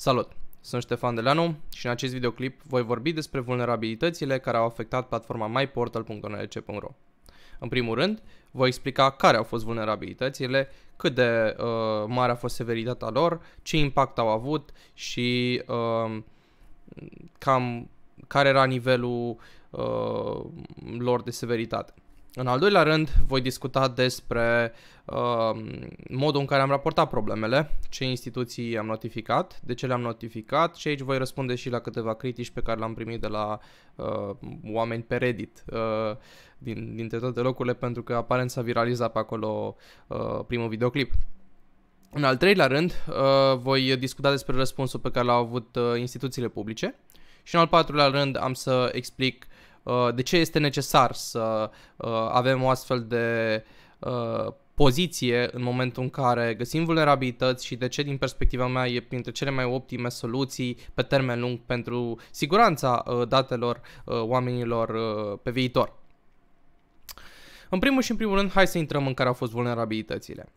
Salut! Sunt Ștefan Deleanu și în acest videoclip voi vorbi despre vulnerabilitățile care au afectat platforma myportal.nlc.ro. În primul rând, voi explica care au fost vulnerabilitățile, cât de uh, mare a fost severitatea lor, ce impact au avut și uh, cam care era nivelul uh, lor de severitate. În al doilea rând, voi discuta despre uh, modul în care am raportat problemele, ce instituții am notificat, de ce le-am notificat și aici voi răspunde și la câteva critici pe care le-am primit de la uh, oameni pe Reddit uh, din, dintre toate locurile, pentru că aparent s-a viralizat pe acolo uh, primul videoclip. În al treilea rând, uh, voi discuta despre răspunsul pe care l-au avut uh, instituțiile publice și în al patrulea rând am să explic uh, Uh, de ce este necesar să uh, avem o astfel de uh, poziție în momentul în care găsim vulnerabilități și de ce din perspectiva mea e printre cele mai optime soluții pe termen lung pentru siguranța datelor oamenilor pe viitor. În primul și în primul rând, hai să intrăm în care au fost vulnerabilitățile.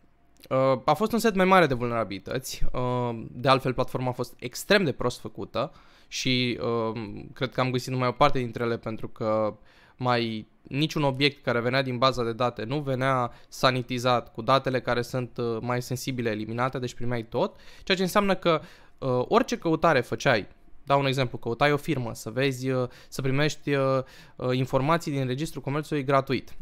Uh, a fost un set mai mare de vulnerabilități, uh, de altfel platforma a fost extrem de prost făcută și uh, cred că am găsit numai o parte dintre ele pentru că mai niciun obiect care venea din baza de date nu venea sanitizat cu datele care sunt mai sensibile eliminate, deci primeai tot, ceea ce înseamnă că orice căutare făceai, dau un exemplu, căutai o firmă, să vezi, să primești informații din Registrul Comerțului gratuit,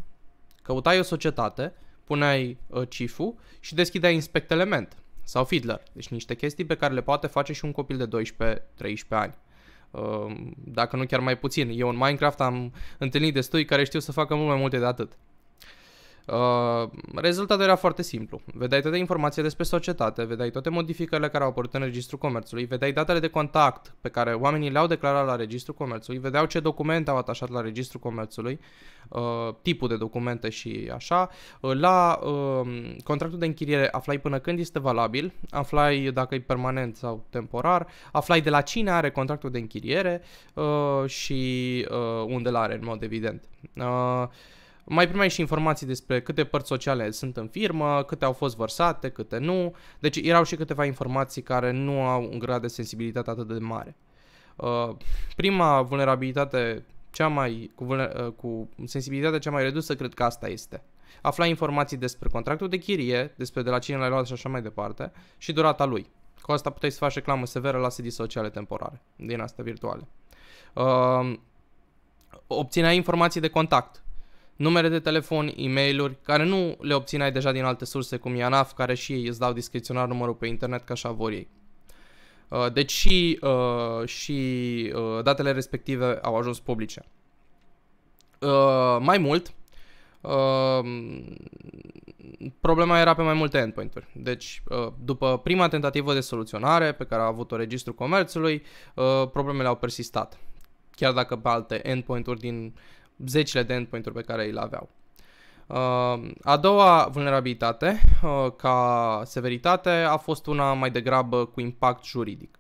căutai o societate, puneai uh, cifu și deschideai inspect element sau fiddler. Deci niște chestii pe care le poate face și un copil de 12-13 ani. Um, dacă nu chiar mai puțin. Eu în Minecraft am întâlnit destui care știu să facă mult mai multe de atât. Uh, rezultatul era foarte simplu. Vedeai toate informațiile despre societate, vedeai toate modificările care au apărut în Registrul Comerțului, vedeai datele de contact pe care oamenii le-au declarat la Registrul Comerțului, vedeau ce documente au atașat la Registrul Comerțului, uh, tipul de documente și așa. Uh, la uh, contractul de închiriere aflai până când este valabil, aflai dacă e permanent sau temporar, aflai de la cine are contractul de închiriere uh, și uh, unde l-are în mod evident. Uh, mai primeai și informații despre câte părți sociale sunt în firmă, câte au fost vărsate, câte nu. Deci erau și câteva informații care nu au un grad de sensibilitate atât de mare. Uh, prima vulnerabilitate cea mai, cu, uh, cu sensibilitatea cea mai redusă, cred că asta este. Afla informații despre contractul de chirie, despre de la cine l-ai luat și așa mai departe, și durata lui. Cu asta puteai să faci reclamă severă la sedii sociale temporare, din asta virtuale. Uh, obțineai informații de contact, numere de telefon, e mail care nu le obțineai deja din alte surse cum IANAF, care și ei îți dau discreționar numărul pe internet ca așa vor ei. Uh, deci și, uh, și uh, datele respective au ajuns publice. Mai mult, problema era pe mai multe endpoint-uri. Deci, după prima tentativă de soluționare pe care a avut-o Registrul Comerțului, problemele au persistat chiar dacă pe alte endpoint-uri din zecile de endpoint-uri pe care îi aveau. Ehm, a doua vulnerabilitate, eh, ca severitate, a fost una mai degrabă cu impact juridic.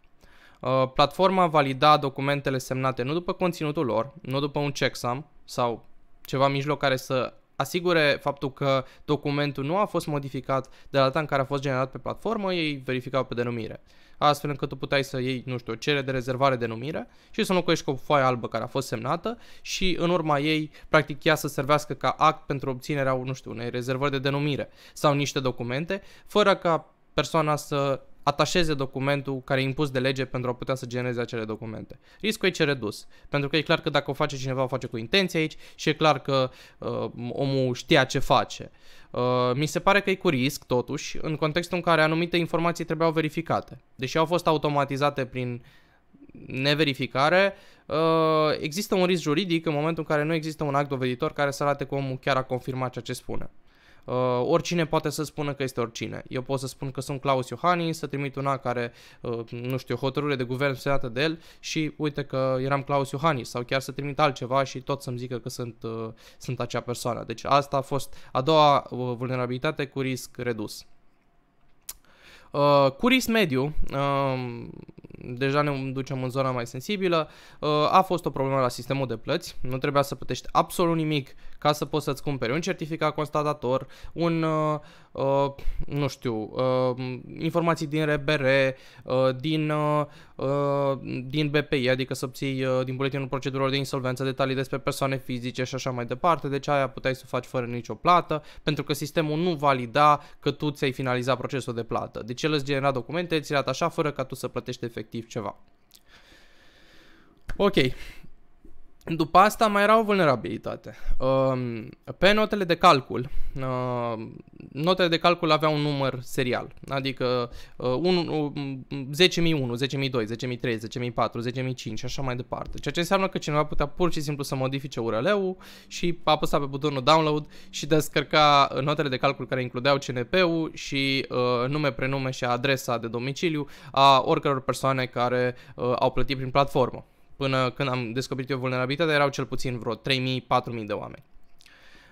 Eh, platforma valida documentele semnate nu după conținutul lor, nu după un checksum sau ceva mijloc care să asigure faptul că documentul nu a fost modificat de la data în care a fost generat pe platformă, ei verificau pe denumire. Astfel încât tu puteai să iei, nu știu, o cerere de rezervare de denumire și să înlocuiești cu o foaie albă care a fost semnată și în urma ei, practic, ea să servească ca act pentru obținerea, nu știu, unei rezervări de denumire sau niște documente, fără ca persoana să atașeze documentul care e impus de lege pentru a putea să genereze acele documente. Riscul aici e redus, pentru că e clar că dacă o face cineva, o face cu intenție aici și e clar că uh, omul știa ce face. Uh, mi se pare că e cu risc, totuși, în contextul în care anumite informații trebuiau verificate. Deși au fost automatizate prin neverificare, uh, există un risc juridic în momentul în care nu există un act doveditor care să arate că omul chiar a confirmat ceea ce spune. Uh, oricine poate să spună că este oricine. Eu pot să spun că sunt Claus Iohannis, să trimit una care, uh, nu știu, hotărâre de guvern se dată de el și uite că eram Claus Iohannis sau chiar să trimit altceva și tot să-mi zică că sunt, uh, sunt acea persoană. Deci asta a fost a doua uh, vulnerabilitate cu risc redus. Uh, cu risc mediu, uh, deja ne ducem în zona mai sensibilă, uh, a fost o problemă la sistemul de plăți, nu trebuia să plătești absolut nimic uh, ca să poți să-ți cumperi un certificat constatator, un, uh, uh, nu știu, uh, informații din RBR, uh, din, uh, uh din BPI, adică să obții uh, din buletinul procedurilor de insolvență detalii despre persoane fizice și așa mai departe, deci aia puteai să faci fără nicio plată, pentru că sistemul nu valida că tu ți-ai finalizat procesul de plată. Deci el îți genera documente, ți le așa fără ca tu să plătești efectiv ceva. Ok, după asta mai era o vulnerabilitate. Ehm, pe notele de calcul, ehm, notele de calcul aveau un număr serial, adică 10.001, 10.002, 10.003, 10.004, 10.005 și așa mai departe. Ceea ce înseamnă că cineva putea pur și simplu să modifice URL-ul și apăsa pe butonul download și descărca notele de calcul care includeau CNP-ul și ehm, nume, prenume și adresa de domiciliu a oricăror persoane care au plătit prin platformă până când am descoperit eu vulnerabilitatea, erau cel puțin vreo 3.000-4.000 de oameni.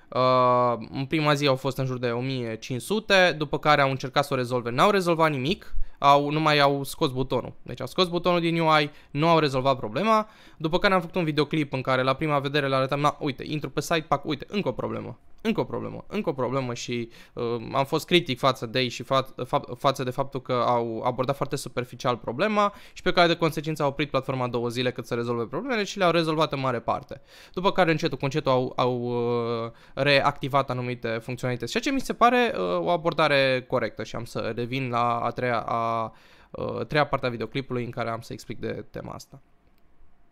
Uh, în prima zi au fost în jur de 1500, după care au încercat să o rezolve, n-au rezolvat nimic, au, nu mai au scos butonul. Deci au scos butonul din UI, nu au rezolvat problema, după care am făcut un videoclip în care la prima vedere le arătam, na, uite, intru pe site, pac, uite, încă o problemă încă o problemă, încă o problemă și uh, am fost critic față de ei și fa- fa- față de faptul că au abordat foarte superficial problema și pe care de consecință au oprit platforma două zile cât să rezolve problemele și le-au rezolvat în mare parte. După care încetul cu încetul au, au uh, reactivat anumite funcționalități, ceea ce mi se pare uh, o abordare corectă și am să revin la a treia, a, uh, treia parte a videoclipului în care am să explic de tema asta.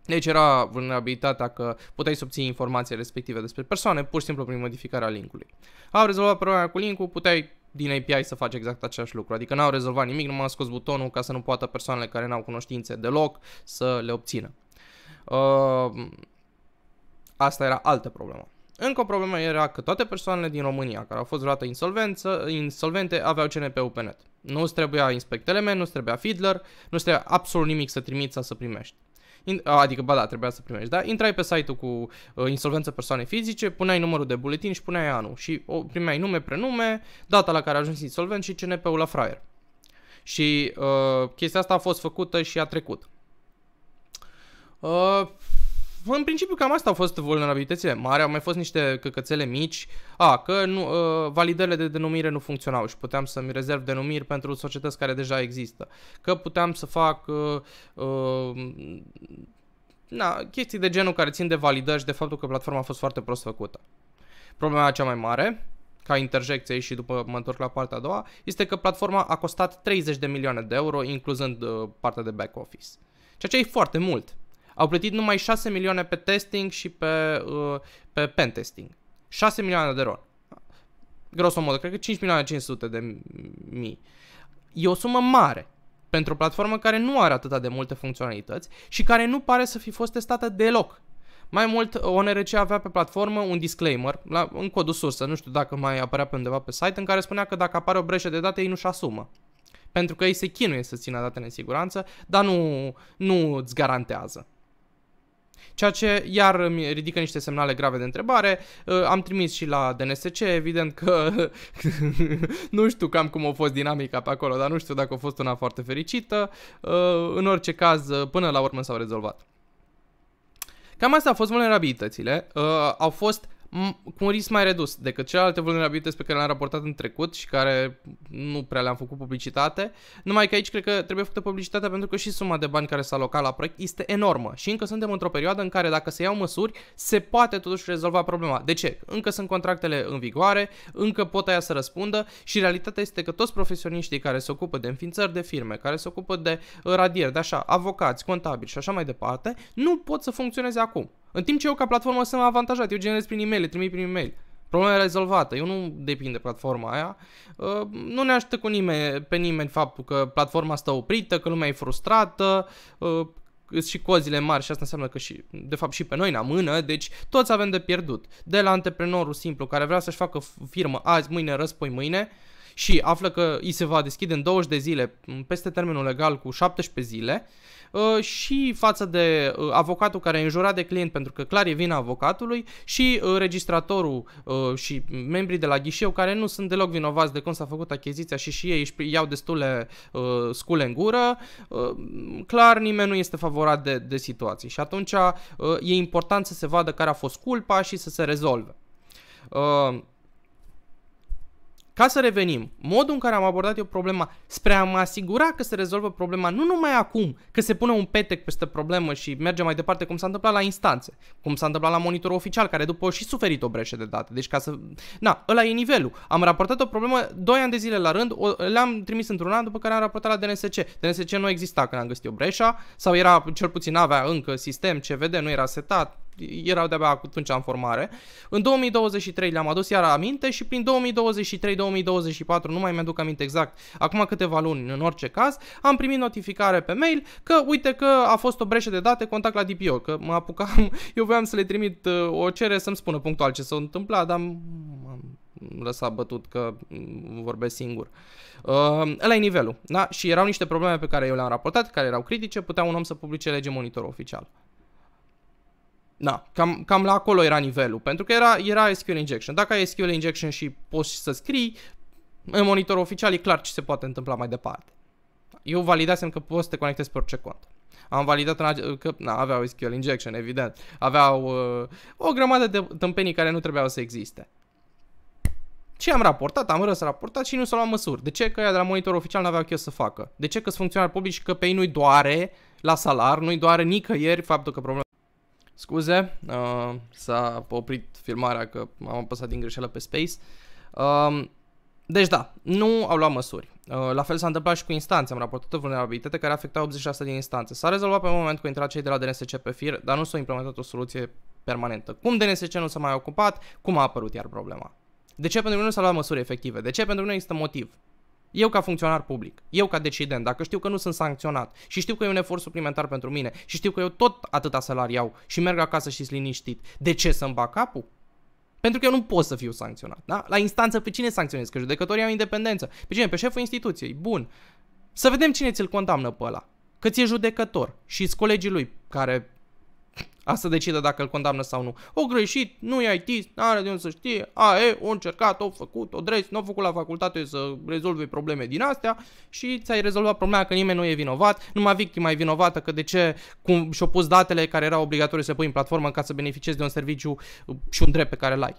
Deci era vulnerabilitatea că puteai să obții informații respective despre persoane pur și simplu prin modificarea linkului. Au rezolvat problema cu linkul, puteai din API să faci exact același lucru. Adică n-au rezolvat nimic, m-a scos butonul ca să nu poată persoanele care n-au cunoștințe deloc să le obțină. Uh, asta era altă problemă. Încă o problemă era că toate persoanele din România care au fost vreodată insolvență, insolvente aveau CNP-ul pe net. Nu-ți trebuia Inspect Element, nu-ți trebuia Fiddler, nu-ți trebuia absolut nimic să trimiți sau să primești in, adică, ba da, trebuia să primești, da? Intrai pe site-ul cu uh, insolvență persoane fizice, puneai numărul de buletin și puneai anul și o, primeai nume, prenume, data la care ajungi insolvent și CNP-ul la fraier. Și uh, chestia asta a fost făcută și a trecut. Uh, în principiu cam asta au fost vulnerabilitățile mari, au mai fost niște căcățele mici, a, că nu, uh, validările de denumire nu funcționau și puteam să-mi rezerv denumiri pentru societăți care deja există, că puteam să fac uh, uh, na, chestii de genul care țin de validări și de faptul că platforma a fost foarte prost făcută. Problema cea mai mare, ca interjecție și după mă întorc la partea a doua, este că platforma a costat 30 de milioane de euro, incluzând uh, partea de back-office. Ceea ce e foarte mult. Au plătit numai 6 milioane pe testing și pe, uh, pe pen testing. 6 milioane de RON. Grosomodă, cred că 5 milioane 500 de mii. E o sumă mare pentru o platformă care nu are atâta de multe funcționalități și care nu pare să fi fost testată deloc. Mai mult, ONRC avea pe platformă un disclaimer, la, în codul sursă, nu știu dacă mai apărea pe undeva pe site, în care spunea că dacă apare o breșă de date, ei nu-și asumă. Pentru că ei se chinuie să țină datele în siguranță, dar nu, nu îți garantează ceea ce iar îmi ridică niște semnale grave de întrebare. Uh, am trimis și la DNSC, evident că nu știu cam cum a fost dinamica pe acolo, dar nu știu dacă a fost una foarte fericită. Uh, în orice caz, uh, până la urmă s-au rezolvat. Cam asta au fost vulnerabilitățile. Au fost cu un risc mai redus decât celelalte vulnerabilități pe care le-am raportat în trecut și care nu prea le-am făcut publicitate. Numai că aici cred că trebuie făcută publicitatea pentru că și suma de bani care s-a alocat la proiect este enormă și încă suntem într-o perioadă în care dacă se iau măsuri se poate totuși rezolva problema. De ce? Încă sunt contractele în vigoare, încă pot aia să răspundă și realitatea este că toți profesioniștii care se ocupă de înființări de firme, care se ocupă de radieri, de așa, avocați, contabili și așa mai departe, nu pot să funcționeze acum. În timp ce eu ca platformă sunt avantajat, eu generez prin e-mail, trimit prin e-mail. Problema e rezolvată, eu nu depind de platforma aia. Uh, nu ne ajută cu nimeni, pe nimeni faptul că platforma stă oprită, că lumea e frustrată, uh, și cozile mari și asta înseamnă că și, de fapt și pe noi ne amână, deci toți avem de pierdut. De la antreprenorul simplu care vrea să-și facă firmă azi, mâine, răspoi mâine, uh, și află că îi se va deschide în 20 de zile, peste termenul legal cu 17 zile, uh, și față de uh, avocatul care a înjurat de client pentru că clar e vina avocatului și uh, registratorul și membrii de la ghișeu care nu sunt deloc vinovați de cum s-a făcut achiziția și și ei își iau destule scule în gură, clar nimeni nu este favorat de, de situații și atunci e important să se vadă care a fost culpa și să se rezolve. Ca să revenim, modul în care am abordat eu problema, spre a mă asigura că se rezolvă problema nu numai acum, că se pune un petec peste problemă și merge mai departe cum s-a întâmplat la instanțe, cum s-a întâmplat la monitorul oficial, care după o și suferit o breșe de date. Deci ca să... Na, ăla e nivelul. Am raportat o problemă 2 ani de zile la rând, o, le-am trimis într-un an după care am raportat la DNSC. DNSC nu exista când am găsit o breșa, sau era, cel puțin avea încă sistem CVD, nu era setat, erau de-abia atunci în formare. În 2023 le-am adus iar aminte și prin 2023-2024, nu mai mi-aduc aminte exact, acum câteva luni în orice caz, am primit notificare pe mail că uite că a fost o breșă de date, contact la DPO, că mă apucam, eu voiam să le trimit uh, o cerere să-mi spună punctual ce s-a întâmplat, dar am lăsat bătut că mm, vorbesc singur. Uh, ăla e nivelul, da? Și erau niște probleme pe care eu le-am raportat, care erau critice, putea un om să publice lege monitor oficial. Da, cam, cam la acolo era nivelul, pentru că era, era SQL injection. Dacă ai SQL injection și poți să scrii, în monitor oficial e clar ce se poate întâmpla mai departe. Eu validasem că poți să te conectezi pe orice cont. Am validat în, că na, aveau SQL injection, evident. Aveau uh, o grămadă de tâmpenii care nu trebuiau să existe. Și am raportat, am răs raportat și nu s a luat măsuri. De ce? Că ea de la monitor oficial nu aveau ce să facă. De ce? Că sunt funcționari publici că pe ei nu-i doare la salar, nu-i doare nicăieri faptul că problema scuze, uh, s-a oprit filmarea că am apăsat din greșeală pe Space. Uh, deci da, nu au luat măsuri. Uh, la fel s-a întâmplat și cu instanțe, am raportat o vulnerabilitate care afecta 86% din instanțe. S-a rezolvat pe moment cu intrarea cei de la DNSC pe fir, dar nu s-a implementat o soluție permanentă. Cum DNSC nu s-a mai ocupat, cum a apărut iar problema? De ce? Pentru noi nu s-au luat măsuri efective. De ce? Pentru noi există motiv. Eu ca funcționar public, eu ca decident, dacă știu că nu sunt sancționat și știu că e un efort suplimentar pentru mine și știu că eu tot atâta salariu iau și merg acasă și sunt liniștit, de ce să-mi bag capul? Pentru că eu nu pot să fiu sancționat. Da? La instanță pe cine sancționez? Că judecătorii au independență. Pe cine? Pe șeful instituției. Bun. Să vedem cine ți-l condamnă pe ăla. Că ți-e judecător și colegii lui care Asta decidă dacă îl condamnă sau nu. O greșit, nu e IT, nu are de unde să știe, a, e, o încercat, o făcut, o drept, nu a făcut la facultate să rezolve probleme din astea și ți-ai rezolvat problema că nimeni nu e vinovat, numai victima e vinovată că de ce cum și-o pus datele care erau obligatorii să pui în platformă ca să beneficiezi de un serviciu uh, și un drept pe care l-ai.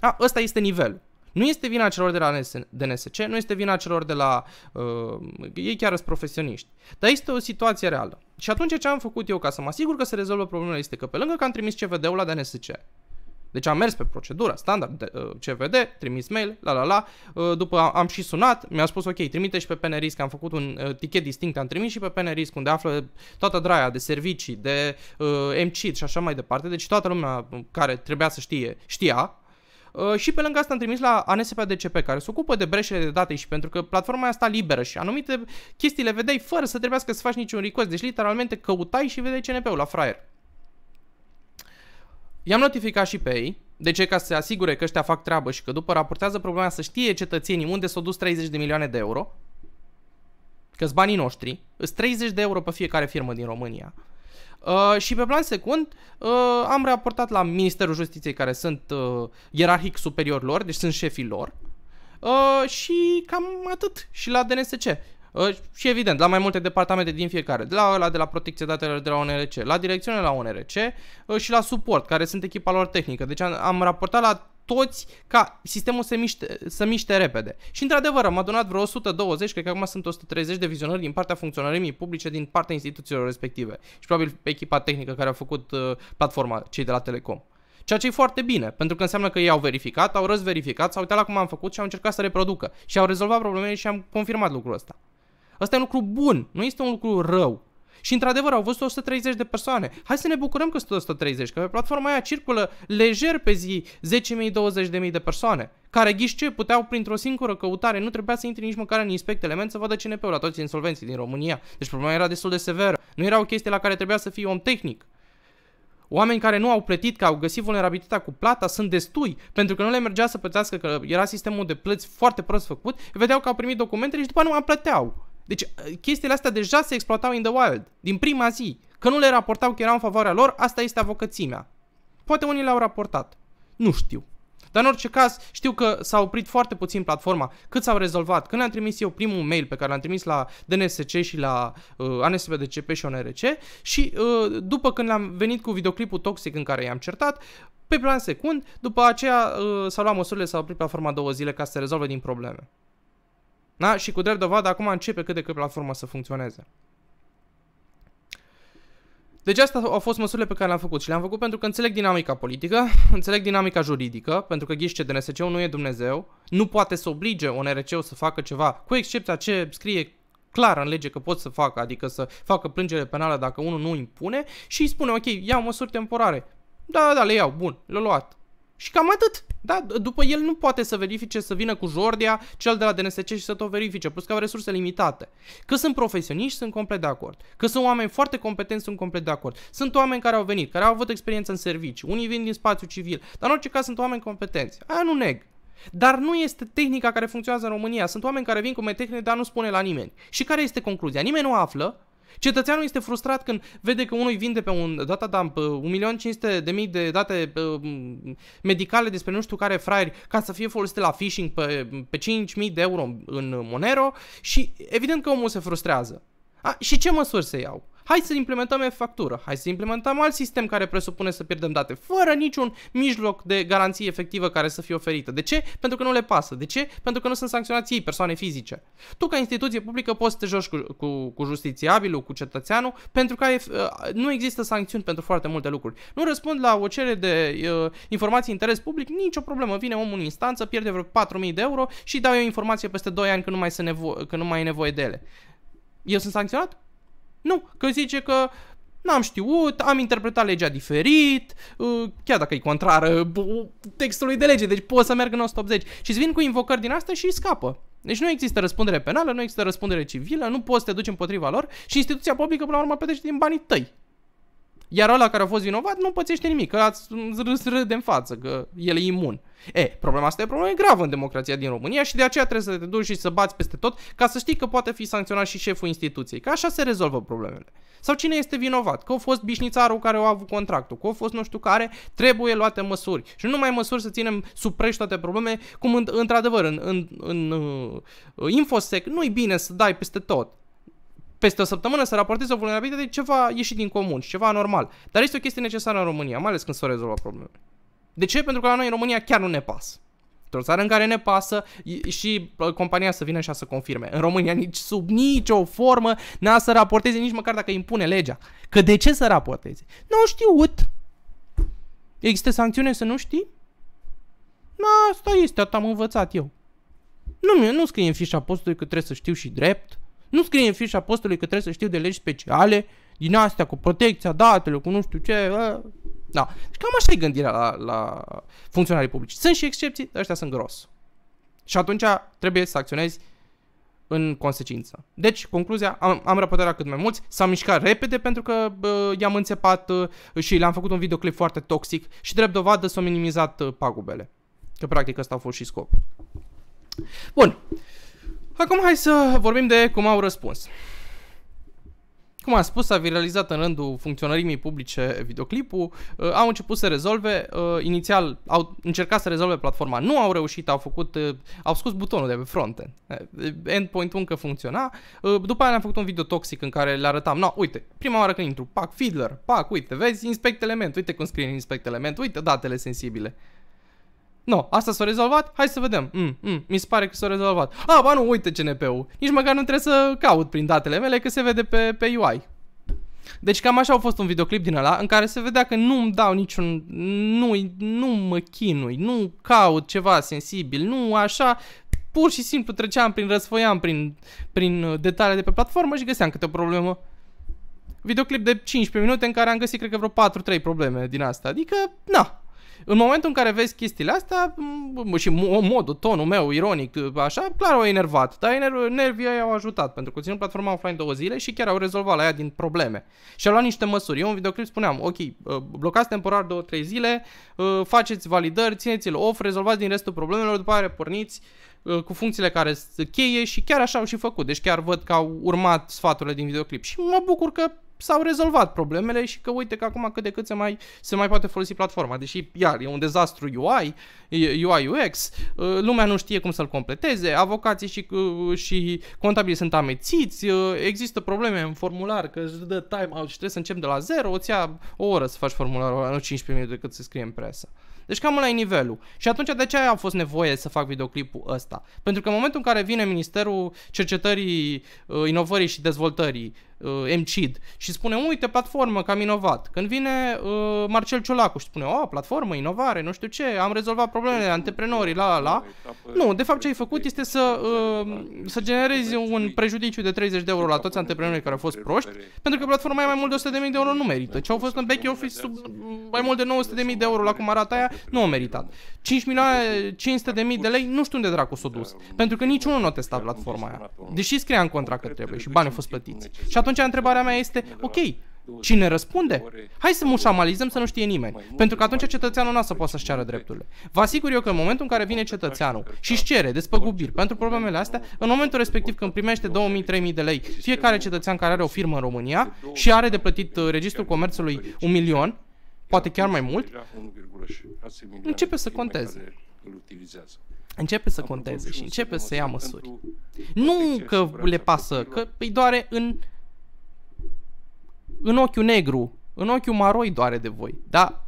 A, ăsta este nivelul. Nu este vina celor de la DNSC, nu este vina celor de la... Uh, ei chiar sunt profesioniști. Dar este o situație reală. Și atunci ce am făcut eu ca să mă asigur că se rezolvă problema este că pe lângă că am trimis CVD-ul la DNSC, deci am mers pe procedura standard de, uh, CVD, trimis mail, la la la, uh, după am, am și sunat, mi-a spus ok, trimite și pe PNRISC, am făcut un uh, tichet distinct, am trimis și pe PNRISC unde află toată draia de servicii, de uh, MCIT și așa mai departe, deci toată lumea care trebuia să știe, știa, Uh, și pe lângă asta am trimis la ANSPDCP, care se ocupă de breșele de date și pentru că platforma asta liberă și anumite chestii le vedeai fără să trebuiască să faci niciun request. Deci literalmente căutai și vedeai CNP-ul la fraier. I-am notificat și pe ei, de ce? Ca să se asigure că ăștia fac treabă și că după raportează problema să știe cetățenii unde s-au dus 30 de milioane de euro, că banii noștri, sunt 30 de euro pe fiecare firmă din România. Uh, și pe plan secund, uh, am raportat la Ministerul Justiției, care sunt uh, ierarhic superior lor, deci sunt șefii lor, uh, și cam atât, și la DNSC. Uh, și evident, la mai multe departamente din fiecare, de la ăla de la protecție datelor de la ONRC, la direcțiune la ONRC uh, și la suport, care sunt echipa lor tehnică. Deci am, am raportat la toți ca sistemul să miște, să miște repede. Și într-adevăr am adunat vreo 120, cred că acum sunt 130 de vizionări din partea funcționarimii publice, din partea instituțiilor respective și probabil echipa tehnică care a făcut uh, platforma, cei de la Telecom. Ceea ce e foarte bine, pentru că înseamnă că ei au verificat, au răzverificat, s-au uitat la cum am făcut și au încercat să reproducă. Și au rezolvat problemele și am confirmat lucrul ăsta. Ăsta e un lucru bun, nu este un lucru rău. Și într-adevăr au văzut 130 de persoane. Hai să ne bucurăm că sunt 130, că pe platforma aia circulă lejer pe zi 10.000, 20.000 de persoane care ghiși ce puteau printr-o singură căutare, nu trebuia să intri nici măcar în inspect element să vadă CNP-ul la toți insolvenții din România. Deci problema era destul de severă. Nu era o chestie la care trebuia să fii om tehnic. Oameni care nu au plătit, că au găsit vulnerabilitatea cu plata, sunt destui, pentru că nu le mergea să plătească, că era sistemul de plăți foarte prost făcut, vedeau că au primit documentele și după nu mai plăteau. Deci ă, chestiile astea deja se exploatau in the wild, din prima zi. Că nu le raportau că erau în favoarea lor, asta este avocățimea. Poate unii le-au raportat. Nu știu. Dar în orice caz, știu că s-a oprit foarte puțin platforma, cât s-au rezolvat. Când am trimis eu primul mail pe care l-am trimis la DNSC și la uh, ă, ANSBDCP și ONRC și uh, după când am venit cu videoclipul toxic în care i-am certat, pe plan secund, după aceea uh, s-au luat măsurile, s au oprit platforma două zile ca să se rezolve din probleme. Da? Și cu drept dovadă acum începe cât de cât platforma să funcționeze. Deci asta au fost măsurile pe care le-am făcut și le-am făcut pentru că înțeleg dinamica politică, înțeleg dinamica juridică, pentru că ghiște de nsc nu e Dumnezeu, nu poate să oblige un rc să facă ceva, cu excepția ce scrie clar în lege că pot să facă, adică să facă plângere penală dacă unul nu impune și îi spune, ok, iau măsuri temporare. Da, da, le iau, bun, le-au luat. Și cam atât. Da, după el nu poate să verifice, să vină cu Jordia, cel de la DNSC și să tot verifice, plus că au resurse limitate. Că sunt profesioniști, sunt complet de acord. Că sunt oameni foarte competenți, sunt complet de acord. Sunt oameni care au venit, care au avut experiență în servici, unii vin din spațiu civil, dar în orice caz sunt oameni competenți. Aia nu neg. Dar nu este tehnica care funcționează în România. Sunt oameni care vin cu metehne, dar nu spune la nimeni. Și care este concluzia? Nimeni nu află Cetățeanul este frustrat când vede că unul îi vinde pe un data dump 1.500.000 de date uh, medicale despre nu știu care fraieri ca să fie folosite la phishing pe, pe 5.000 de euro în Monero și evident că omul se frustrează. A, și ce măsuri se iau? hai să implementăm e-factură, hai să implementăm alt sistem care presupune să pierdem date, fără niciun mijloc de garanție efectivă care să fie oferită. De ce? Pentru că nu le pasă. De ce? Pentru că nu sunt sancționați ei, persoane fizice. Tu, ca instituție publică, poți să te joci cu, cu, cu justițiabilul, cu cetățeanul, pentru că uh, nu există sancțiuni pentru foarte multe lucruri. Nu răspund la o cerere de uh, informații interes public, nicio problemă. Vine omul în instanță, pierde vreo 4.000 de euro și dau eu informație peste 2 ani că nu mai, sunt nevo- că nu mai e nevoie de ele. Eu sunt sancționat? Nu, că zice că n-am știut, am interpretat legea diferit, uh, chiar dacă e contrară textului de lege, deci pot să merg în 180. Și îți vin cu invocări din asta și scapă. Deci nu există răspundere penală, nu există răspundere civilă, nu poți să te duci împotriva lor și instituția publică până la urmă plătește din banii tăi. Iar ăla care a fost vinovat nu pățește nimic, că ați râs râde în față, că el e imun. E, problema asta e o problemă gravă în democrația din România și de aceea trebuie să te duci și să bați peste tot ca să știi că poate fi sancționat și șeful instituției, că așa se rezolvă problemele. Sau cine este vinovat? Că a fost bișnițarul care a avut contractul, că a fost nu știu care, trebuie luate măsuri. Și nu numai măsuri să ținem suprești toate probleme, cum într-adevăr în, în, în, în uh, infosec nu-i bine să dai peste tot peste o săptămână să raportezi o vulnerabilitate, ceva ieșit din comun și ceva anormal. Dar este o chestie necesară în România, mai ales când se s au rezolvă problemele. De ce? Pentru că la noi în România chiar nu ne pasă. Într-o țară în care ne pasă și uh, compania să vină și să confirme. În România nici sub nicio formă n-a să raporteze nici măcar dacă impune legea. Că de ce să raporteze? Nu știut. Există sancțiune să nu știi? Da, asta este, asta am învățat eu. Nu, nu scrie în fișa postului că trebuie să știu și drept. Nu scrie în fișa postului că trebuie să știu de legi speciale. Din astea cu protecția datelor, cu nu știu ce. Ă. Da. Deci cam așa e gândirea la, la funcționarii publici. Sunt și excepții, dar ăștia sunt gros. Și atunci trebuie să acționezi în consecință. Deci, concluzia, am, am raportat cât mai mulți, s-au mișcat repede pentru că i-am înțepat uh, și le-am făcut un videoclip foarte toxic și drept dovadă s-au minimizat uh, pagubele. Că practic ăsta a fost și scop. Bun. Acum hai să vorbim de cum au răspuns. Cum am spus, a viralizat în rândul funcționărimii publice videoclipul, uh, au început să rezolve, uh, inițial au încercat să rezolve platforma, nu au reușit, au făcut, uh, au scos butonul de pe frontend. Uh, endpoint-ul încă funcționa, uh, după aia am făcut un video toxic în care le arătam, no, uite, prima oară când intru, pac, fiddler, pac, uite, vezi, inspect element, uite cum scrie inspect element, uite datele sensibile. No, asta s-a rezolvat? Hai să vedem. Mm, mm, mi se pare că s-a rezolvat. Ah, ba nu, uite CNP-ul. Nici măcar nu trebuie să caut prin datele mele, că se vede pe, pe UI. Deci cam așa a fost un videoclip din ăla în care se vedea că nu îmi dau niciun... Nu, nu mă chinui, nu caut ceva sensibil, nu așa... Pur și simplu treceam prin, răsfoiam prin, prin detalii de pe platformă și găseam câte o problemă. Videoclip de 15 minute în care am găsit, cred că vreo 4-3 probleme din asta. Adică, na, în momentul în care vezi chestiile astea și modul, tonul meu ironic, așa, clar au enervat, dar nerv, nervii ei au ajutat, pentru că ținut platforma offline două zile și chiar au rezolvat la ea din probleme. Și au luat niște măsuri. Eu în videoclip spuneam, ok, uh, blocați temporar două-trei zile, uh, faceți validări, țineți-l off, rezolvați din restul problemelor, după aia porniți uh, cu funcțiile care se cheie și chiar așa au și făcut. Deci chiar văd că au urmat sfaturile din videoclip și mă bucur că s-au rezolvat problemele și că uite că acum cât de cât se mai, se mai poate folosi platforma. Deși, iar, e un dezastru UI, UI UX, uh, lumea nu știe cum să-l completeze, avocații și, uh, și contabili sunt amețiți, uh, există probleme în formular că îți dă out și trebuie să încep de la zero, îți ia o oră să faci formularul ăla, nu 15 minute cât să scrie în presă. Deci cam la nivelul. Și atunci de ce a fost nevoie să fac videoclipul ăsta? Pentru că în momentul în care vine Ministerul Cercetării, Inovării și Dezvoltării uh, MCID și spune, uite, platformă, că am inovat. Când vine uh, Marcel Ciolacu și spune, o, platformă, inovare, nu știu ce, am rezolvat problemele păi, antreprenorii, la, la. la. Păi, da, păi, nu, de fapt ce ai făcut este să, uh, să generezi un prejudiciu de 30 de euro la toți antreprenorii care au fost proști, pentru că platforma e mai mult de 100.000 de euro nu merită. Ce au fost în back office sub mai mult de 900.000 de euro la cum arată aia, nu au meritat. 5 milioane, 500 de mii de lei, nu știu unde dracu s-a dus. Da, pentru că da, niciunul nu a testat platforma aia. Deși scria în contract că trebuie și banii au fost plătiți. Și atunci întrebarea mea este, ok, Cine răspunde? Hai să mușamalizăm să nu știe nimeni, pentru că atunci cetățeanul nu o să poată să-și ceară drepturile. Vă asigur eu că în momentul în care vine cetățeanul și își cere despăgubiri pentru problemele astea, în momentul respectiv când primește 2000-3000 de lei, fiecare cetățean care are o firmă în România și are de plătit uh, registrul comerțului un milion, poate chiar mai mult, începe să conteze începe să conteze și începe să ia măsuri. Nu că le pasă, că îi doare în în ochiul negru, în ochiul maroi doare de voi, da?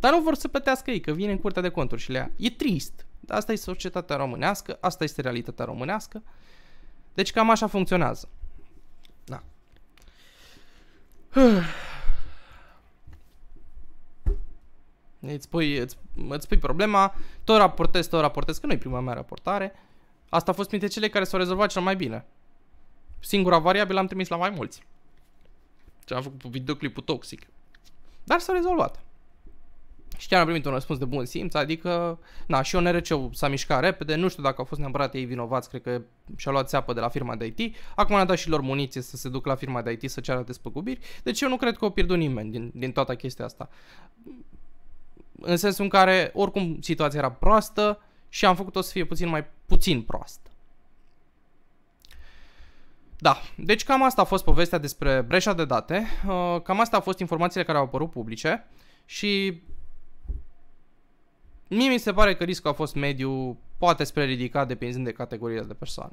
Dar nu vor să plătească ei, că vine în curtea de conturi și le ia. E trist. Dar asta e societatea românească, asta este realitatea românească. Deci cam așa funcționează. Da. Îți pui, îți, îți pui problema, tot raportez, tot raportez, că nu e prima mea raportare. Asta a fost printre cele care s-au rezolvat cel mai bine. Singura variabilă am trimis la mai mulți ce am făcut videoclipul toxic. Dar s-a rezolvat. Și chiar am primit un răspuns de bun simț, adică, na, și onrc s-a mișcat repede, nu știu dacă au fost neapărat ei vinovați, cred că și-a luat țeapă de la firma de IT, acum am a dat și lor muniție să se duc la firma de IT să ceară despăgubiri, deci eu nu cred că o pierdut nimeni din, din toată chestia asta. În sensul în care, oricum, situația era proastă și am făcut-o să fie puțin mai puțin proastă. Da, deci cam asta a fost povestea despre breșa de date, uh, cam asta au fost informațiile care au apărut publice și mie mi se pare că riscul a fost mediu, poate spre ridicat, depinzând de categoriile de persoane.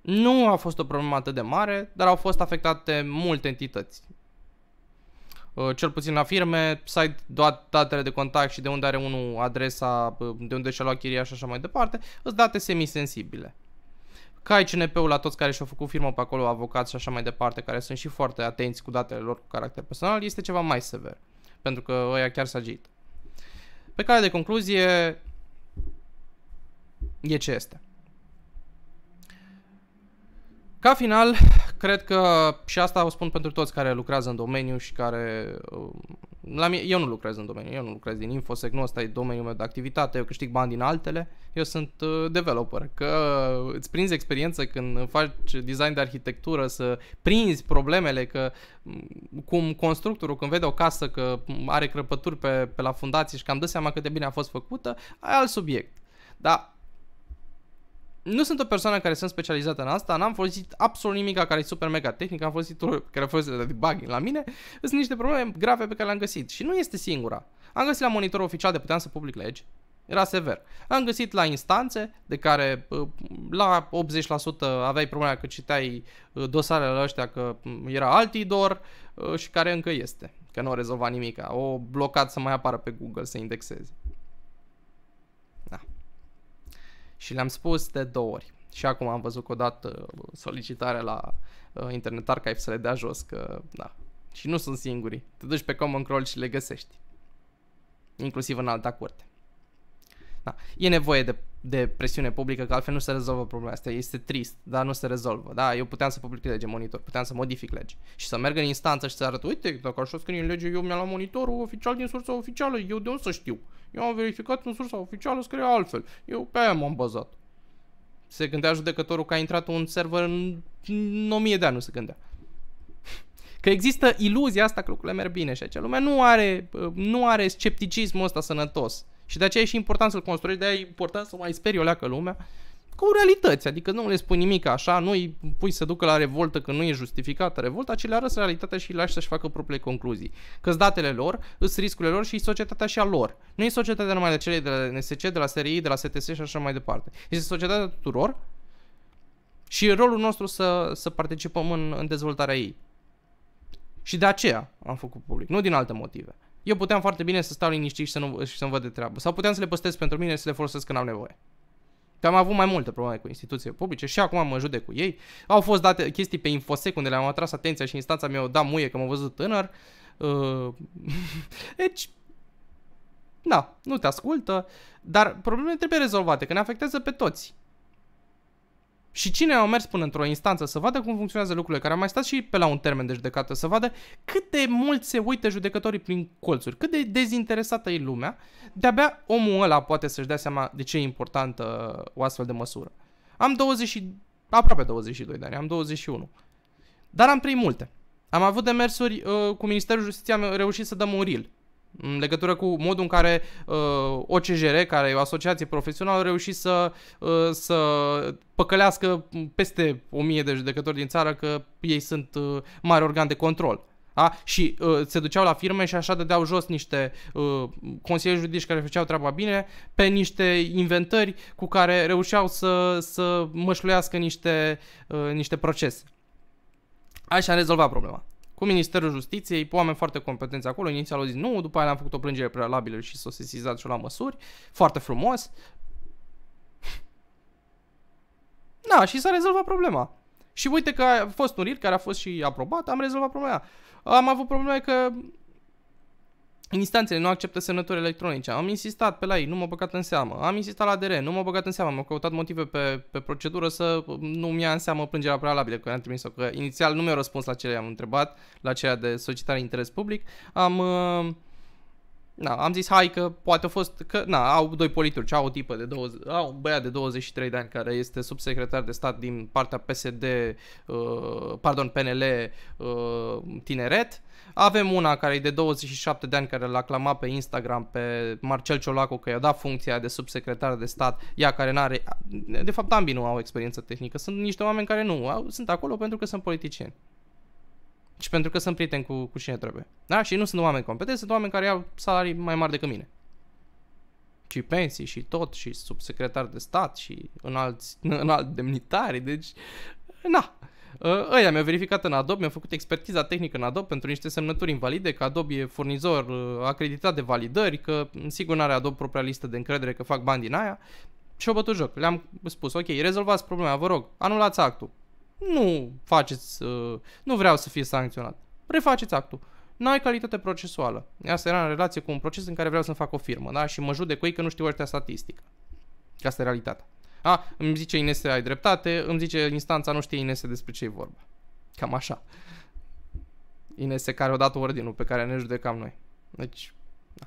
Nu a fost o problemă atât de mare, dar au fost afectate multe entități. Uh, cel puțin la firme, site doar datele de contact și de unde are unul adresa, uh, de unde și-a luat chiria și așa mai departe, sunt date semisensibile. Ca CNP-ul la toți care și-au făcut firmă pe acolo, avocați și așa mai departe, care sunt și foarte atenți cu datele lor cu caracter personal, este ceva mai sever. Pentru că ăia chiar s-a agit. Pe care de concluzie, e ce este. Ca final, cred că și asta o spun pentru toți care lucrează în domeniu și care um, la mie, eu nu lucrez în domeniu, eu nu lucrez din infosec, nu ăsta e domeniul meu de activitate, eu câștig bani din altele, eu sunt uh, developer. Că îți prinzi experiență când faci design de arhitectură, să prinzi problemele, că mm, cum constructorul când vede o casă că are crăpături pe, pe la fundații și cam dă seama cât de bine a fost făcută, ai alt subiect. Dar nu sunt o persoană care sunt specializată în asta, n-am folosit absolut nimic care e super mega tehnic, am folosit tool care a fost de debugging la mine. Sunt niște probleme grave pe care le-am găsit și nu este singura. Am găsit la monitorul oficial de puteam să public legi, era sever. Am găsit la instanțe de care la 80% aveai problema că citeai dosarele ăștia că era altidor și care încă este, că nu a rezolvat nimic, o blocat să mai apară pe Google să indexeze. Și le-am spus de două ori. Și acum am văzut că odată uh, solicitarea la uh, Internet Archive să le dea jos, că da. Și nu sunt singuri Te duci pe Common Crawl și le găsești. Inclusiv în alta curte. Da. E nevoie de, de presiune publică, că altfel nu se rezolvă problema asta. Este trist, dar nu se rezolvă. Da, eu puteam să public lege monitor, puteam să modific legi și să merg în instanță și să arăt, uite, dacă așa scrie în lege, eu mi-am luat monitorul oficial din sursa oficială, eu de unde să știu? Eu am verificat în sursa oficială, scrie altfel. Eu pe aia m-am bazat. Se gândea judecătorul că a intrat un server în, în 1000 de ani, nu se gândea. Că există iluzia asta că lucrurile merg bine și acea lumea nu are, nu are scepticismul ăsta sănătos. Și de aceea e și important să-l construiești, de-aia e important să mai speri o leacă lumea cu realități, adică nu le spui nimic așa, nu îi pui să ducă la revoltă că nu e justificată revolta, ci le arăți realitatea și îi lași să-și facă propriile concluzii. că datele lor, îs riscurile lor și societatea și a lor. Nu e societatea numai de cele de la NSC, de la SRI, de la STS și așa mai departe. Este societatea tuturor și rolul nostru să, să participăm în, în dezvoltarea ei. Și de aceea am făcut public, nu din alte motive. Eu puteam foarte bine să stau liniștit și să nu și să văd de treabă. Sau puteam să le păstrez pentru mine și să le folosesc când am nevoie. Că am avut mai multe probleme cu instituții publice și acum mă judec cu ei. Au fost date chestii pe infosec unde le-am atras atenția și instanța mi-a dat muie că m am văzut tânăr. Uh, deci, da, nu te ascultă, dar problemele trebuie rezolvate, că ne afectează pe toți. Și cine a mers până într-o instanță să vadă cum funcționează lucrurile, care a mai stat și pe la un termen de judecată să vadă cât de mult se uită judecătorii prin colțuri, cât de dezinteresată e lumea, de-abia omul ăla poate să-și dea seama de ce e importantă o astfel de măsură. Am 20, aproape 22 de ani, am 21. Dar am trei multe. Am avut demersuri uh, cu Ministerul Justiției, am reușit să dăm un reel în legătură cu modul în care uh, OCJR, care e o asociație profesională, a reușit să, uh, să păcălească peste 1000 de judecători din țară că ei sunt uh, mari organ de control. Da? Și uh, se duceau la firme și așa dădeau jos niște uh, consilieri judici care făceau treaba bine pe niște inventări cu care reușeau să, să mășluiască niște, uh, niște procese. Așa am rezolvat problema cu Ministerul Justiției, pe oameni foarte competenți acolo. Inițial au zis nu, după aia am făcut o plângere prealabilă și s-au sesizat și la măsuri. Foarte frumos. Da, și s-a rezolvat problema. Și uite că a fost un RIR care a fost și aprobat, am rezolvat problema. Am avut probleme că Instanțele nu acceptă semnături electronice. Am insistat pe la ei, nu m-au băgat în seamă. Am insistat la DR, nu m-au băgat în seamă. M-au căutat motive pe, pe procedură să nu-mi a în seamă plângerea prealabilă că am trimis-o. Că inițial nu mi-au răspuns la ce am întrebat, la ceea de solicitare interes public. Am... Uh, Na, am zis hai că poate a fost, că na, au doi politurci, au o tipă de 20, au un băiat de 23 de ani care este subsecretar de stat din partea PSD, uh, pardon, PNL uh, tineret. Avem una care e de 27 de ani care l-a clamat pe Instagram pe Marcel Ciolacu că i-a dat funcția de subsecretar de stat, ea care n-are, de fapt ambii nu au experiență tehnică, sunt niște oameni care nu, au, sunt acolo pentru că sunt politicieni. Și pentru că sunt prieten cu, cu cine trebuie. Da? Și nu sunt oameni competenți, sunt oameni care au salarii mai mari decât mine. Și pensii și tot, și subsecretar de stat, și în alți, în alt demnitari, deci... Na, ă, Ăia mi-au verificat în Adobe, mi-au făcut expertiza tehnică în Adobe pentru niște semnături invalide, că Adobe e furnizor ă, acreditat de validări, că sigur nu are Adobe propria listă de încredere că fac bani din aia. și o bătut joc. Le-am spus, ok, rezolvați problema, vă rog, anulați actul nu faceți, uh, nu vreau să fie sancționat. Refaceți actul. N-ai calitate procesuală. Asta era în relație cu un proces în care vreau să-mi fac o firmă, da? Și mă judec cu ei că nu știu ăștia statistică. Asta e realitatea. A, îmi zice Inese, ai dreptate, îmi zice instanța, nu știe Inese despre ce e vorba. Cam așa. Inese care o dat ordinul pe care ne judecam noi. Deci, da.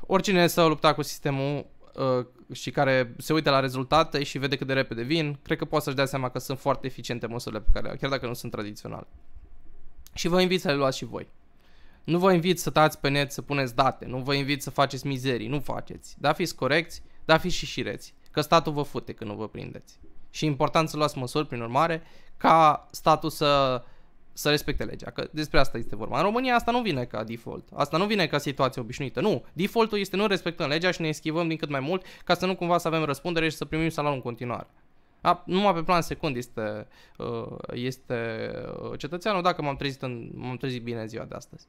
Oricine s-a luptat cu sistemul uh, și care se uită la rezultate și vede cât de repede vin, cred că poate să-și dea seama că sunt foarte eficiente măsurile pe care le au, chiar dacă nu sunt tradiționale. Și vă invit să le luați și voi. Nu vă invit să tați pe net să puneți date, nu vă invit să faceți mizerii, nu faceți. Dar fiți corecți, dar fiți și șireți, că statul vă fute când nu vă prindeți. Și e important să luați măsuri, prin urmare, ca statul să să respecte legea, că despre asta este vorba. În România asta nu vine ca default, asta nu vine ca situație obișnuită, nu. Defaultul este nu respectăm legea și ne schivăm din cât mai mult ca să nu cumva să avem răspundere și să primim salariul în continuare. A, numai pe plan secund este, uh, este uh, cetățeanul dacă m-am trezit, în, m-am trezit bine ziua de astăzi.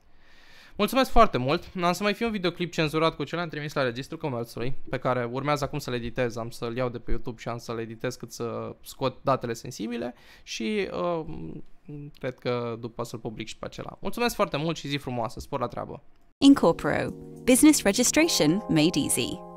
Mulțumesc foarte mult. Am să mai fiu un videoclip cenzurat cu l am trimis la registrul comerțului, pe care urmează acum să-l editez. Am să-l iau de pe YouTube și am să-l editez cât să scot datele sensibile și uh, cred că după să-l public și pe acela. Mulțumesc foarte mult și zi frumoasă, spor la treabă! Incorporo, business registration made easy.